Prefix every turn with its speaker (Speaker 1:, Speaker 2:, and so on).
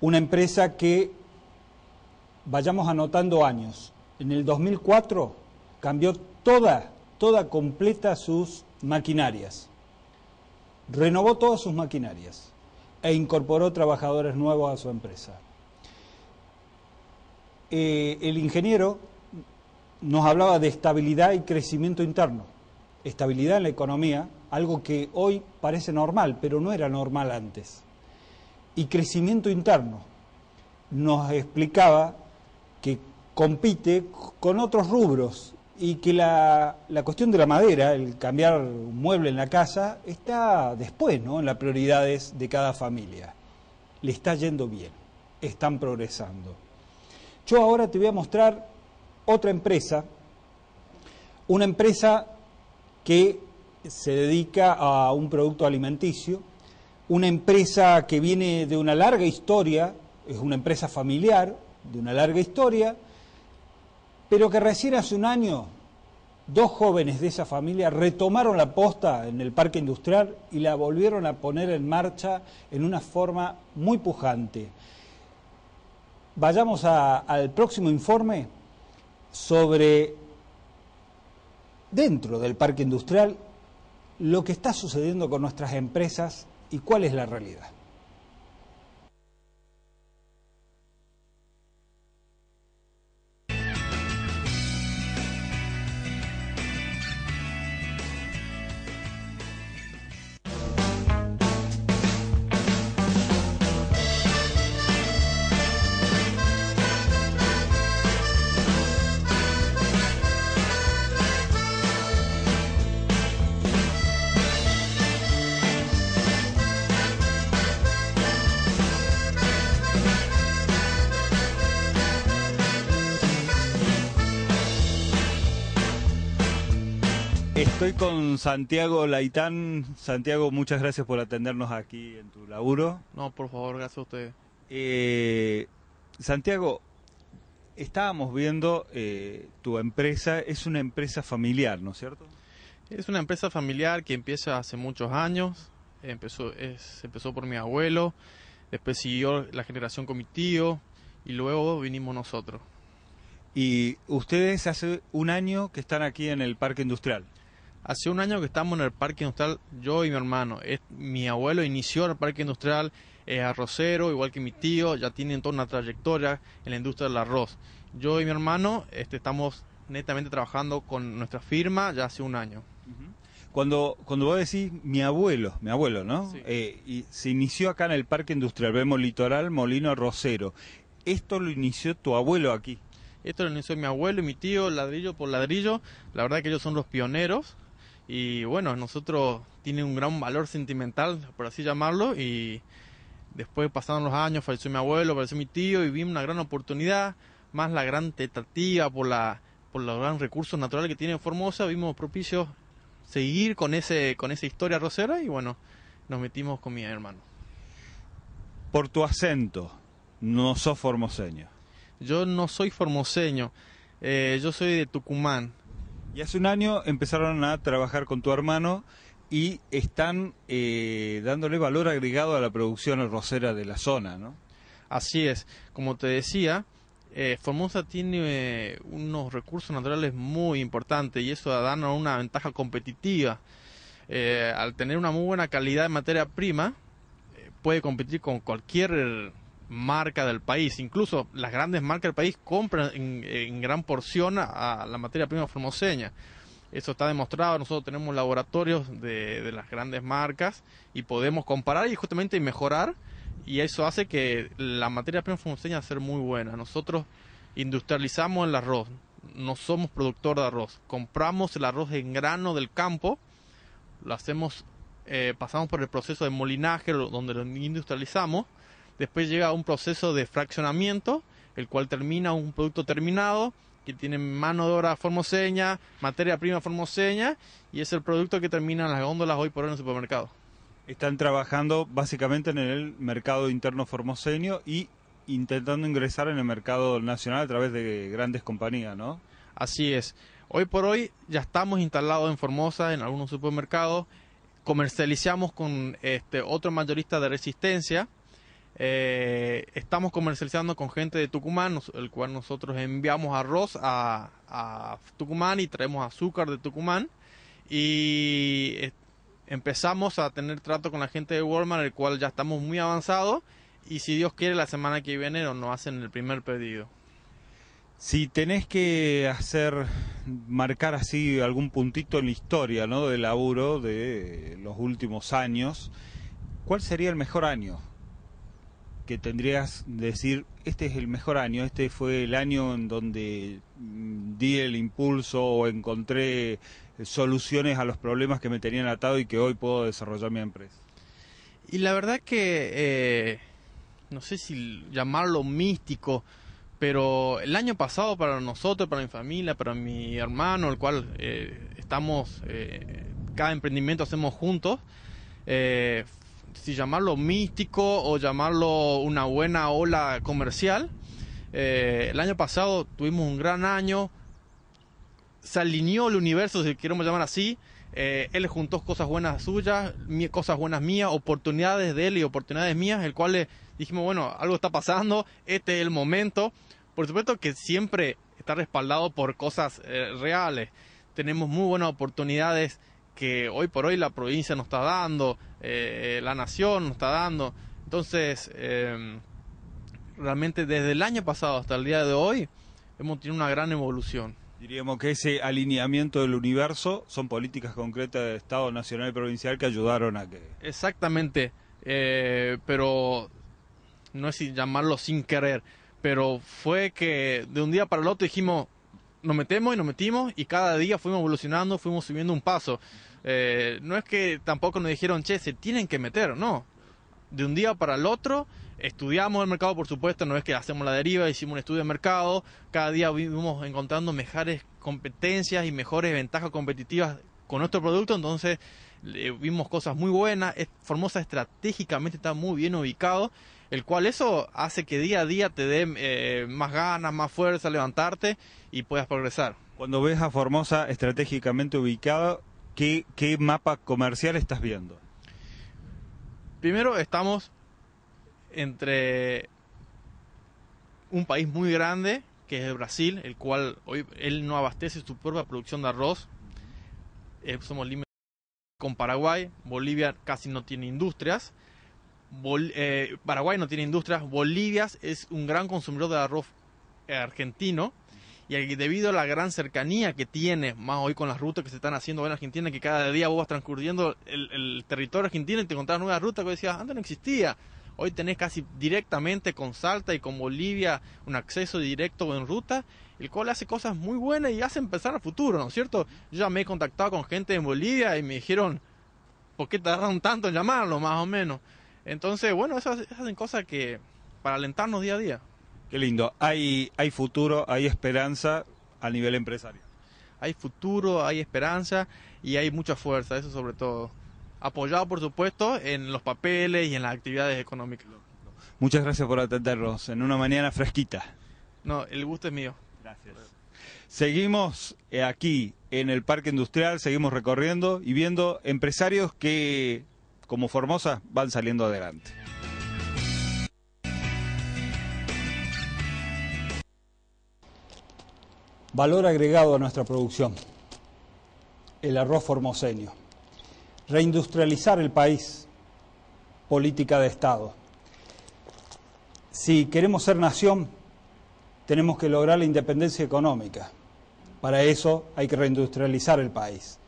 Speaker 1: una empresa que, vayamos anotando años, en el 2004 cambió toda, toda completa sus maquinarias, renovó todas sus maquinarias e incorporó trabajadores nuevos a su empresa. Eh, el ingeniero nos hablaba de estabilidad y crecimiento interno, estabilidad en la economía, algo que hoy parece normal, pero no era normal antes y crecimiento interno. Nos explicaba que compite con otros rubros y que la, cuestión de la madera, el cambiar un mueble en la casa, está después, ¿no? En las prioridades de cada familia. Le está yendo bien, están progresando. Yo ahora te voy a mostrar otra empresa, una empresa que se dedica a un producto alimenticio, una empresa que viene de una larga historia, es una empresa familiar, de una larga historia, pero que recién hace un año dos jóvenes de esa familia retomaron la posta en el parque industrial y la volvieron a poner en marcha en una forma muy pujante. Vayamos al próximo informe sobre dentro del parque industrial lo que está sucediendo con nuestras empresas y cuál es la realidad. Estoy con Santiago Laitán. Santiago, muchas gracias por atendernos aquí en tu laburo.
Speaker 2: No, por favor, gracias a ustedes.
Speaker 1: Eh, Santiago, estábamos viendo
Speaker 2: eh, tu empresa, es una empresa familiar, ¿no es cierto? Es una empresa familiar que empieza hace muchos años. Empezó, empezó por mi abuelo, después siguió la generación con mi tío y luego vinimos nosotros. Y ustedes hace un año que están aquí en el Parque Industrial. Hace un año que estamos en el parque industrial, yo y mi hermano. mi abuelo inició el parque industrial, arrocero, igual que mi tío, ya tienen toda una trayectoria en la industria del arroz. Yo y mi hermano este, estamos netamente trabajando con nuestra firma ya hace un año. Cuando, cuando vos decís mi abuelo, mi abuelo, ¿no? Eh, y se inició acá en el parque industrial, vemos litoral, molino, arrocero. Esto lo inició tu abuelo aquí. Esto lo inició mi abuelo y mi tío, ladrillo por ladrillo. La verdad que ellos son los pioneros y bueno, nosotros tiene un gran valor sentimental, por así llamarlo, y después pasaron los años, falleció mi abuelo, falleció mi tío, y vimos una gran oportunidad, más la gran tentativa por la por los gran recursos naturales que tiene Formosa, vimos propicio seguir con ese con esa historia rosera y bueno, nos metimos con mi hermano. Por tu acento, no sos formoseño. Yo no soy formoseño,
Speaker 1: eh, yo soy de Tucumán. Y hace un año empezaron a trabajar con tu hermano
Speaker 2: y están eh, dándole valor agregado a la producción rosera de la zona, ¿no? Así es. Como te decía, eh, Formosa tiene eh, unos recursos naturales muy importantes y eso da una ventaja competitiva. al tener una muy buena calidad de materia prima, puede competir con cualquier marca del país. Incluso las grandes marcas del país compran en, gran porción a, la materia prima formoseña. Eso está demostrado, nosotros tenemos laboratorios de, las grandes marcas y podemos comparar y justamente mejorar y eso hace que la materia prima formoseña sea muy buena. Nosotros industrializamos el arroz, no somos productor de arroz, compramos el arroz en grano del campo, lo hacemos, eh, pasamos por el proceso de molinaje donde lo industrializamos Después llega un proceso de fraccionamiento, el cual termina un producto terminado, que tiene mano de obra formoseña, materia prima formoseña, y es el producto que en las góndolas hoy por hoy en el supermercado. Están trabajando básicamente en el mercado interno
Speaker 1: formoseño y intentando ingresar en el mercado nacional a través de grandes compañías,
Speaker 2: ¿no? Así es. Hoy por hoy ya estamos instalados en Formosa, en algunos supermercados, comercializamos con este, otro mayorista de resistencia, eh, estamos comercializando con gente de Tucumán, el cual nosotros enviamos arroz a, Tucumán y traemos azúcar de Tucumán. Y eh, empezamos a tener trato con la gente de Walmart, el cual ya estamos muy avanzados. Y si Dios quiere, la semana que viene nos hacen el primer pedido.
Speaker 1: Si tenés que hacer, marcar así algún puntito en la historia ¿no? del laburo de los últimos años, ¿cuál sería el mejor año que tendrías que decir, este es el mejor año, este fue el año en donde mm, di el impulso o encontré eh, soluciones a los problemas que me tenían
Speaker 2: atado y que hoy puedo desarrollar mi empresa? Y la verdad que, eh, no sé si llamarlo místico, pero el año pasado para nosotros, para mi familia, para mi hermano, el cual eh, estamos, cada emprendimiento hacemos juntos, si llamarlo místico o llamarlo una buena ola comercial. Eh, el año pasado tuvimos un gran año, se alineó el universo, si queremos llamar así. Eh, él juntó cosas buenas suyas, cosas buenas mías, oportunidades de él y oportunidades mías, el cual le dijimos, bueno, algo está pasando, este es el momento. Por supuesto que siempre está respaldado por cosas eh, reales. Tenemos muy buenas oportunidades que hoy por hoy la provincia nos está dando, eh, eh, la nación nos está dando. Entonces, em, realmente desde el año pasado hasta el día de hoy, hemos tenido una gran evolución.
Speaker 1: Diríamos que ese alineamiento del universo son políticas concretas de Estado Nacional y Provincial que ayudaron a que...
Speaker 2: Exactamente, eh, pero no es si llamarlo sin querer, pero fue que de un día para el otro dijimos, nos metemos y nos metimos y cada día fuimos evolucionando, fuimos subiendo un paso. Eh, no es que tampoco nos dijeron, che, se tienen que meter, no. De un día para el otro estudiamos el mercado, por supuesto, no es que hacemos la deriva, hicimos un estudio de mercado, cada día fuimos encontrando mejores competencias y mejores ventajas competitivas con nuestro producto, entonces vimos cosas muy buenas, Formosa estratégicamente está muy bien ubicado, el cual eso hace que día a día te dé eh, más ganas, más fuerza, levantarte y puedas progresar. Cuando ves a Formosa estratégicamente ubicado, ¿qué, mapa
Speaker 1: comercial estás viendo?
Speaker 2: Primero estamos entre un país muy grande, que es Brasil, el cual hoy él no abastece su propia producción de arroz, eh, somos con Paraguay, Bolivia casi no tiene industrias, eh, Paraguay no tiene industrias, Bolivia es un gran consumidor de arroz argentino y debido a la gran cercanía que tiene, más hoy con las rutas que se están haciendo en Argentina, que cada día vos vas transcurriendo el, territorio argentino y te encontrás nuevas rutas que decías, ah, antes no existía. Hoy tenés casi directamente con Salta y con Bolivia un acceso directo en ruta, el cual hace cosas muy buenas y hace empezar al futuro, ¿no es cierto? Yo ya me he contactado con gente en Bolivia y me dijeron, ¿por qué tardaron tanto en llamarlo, más o menos? Entonces, bueno, esas, son cosas que para alentarnos día a día. Qué lindo. Hay, hay futuro, hay esperanza a nivel empresario. Hay futuro, hay esperanza y hay mucha fuerza, eso sobre todo apoyado por supuesto en los papeles y en las actividades económicas.
Speaker 1: Muchas gracias por atendernos en una mañana fresquita.
Speaker 2: No, el gusto es mío. Gracias.
Speaker 1: Seguimos eh, aquí en el Parque Industrial, seguimos recorriendo y viendo empresarios que, como Formosa, van saliendo adelante. Valor agregado a nuestra producción, el arroz formoseño. Reindustrializar el país, política de Estado. Si queremos ser nación, tenemos que lograr la independencia económica. Para eso hay que reindustrializar el país.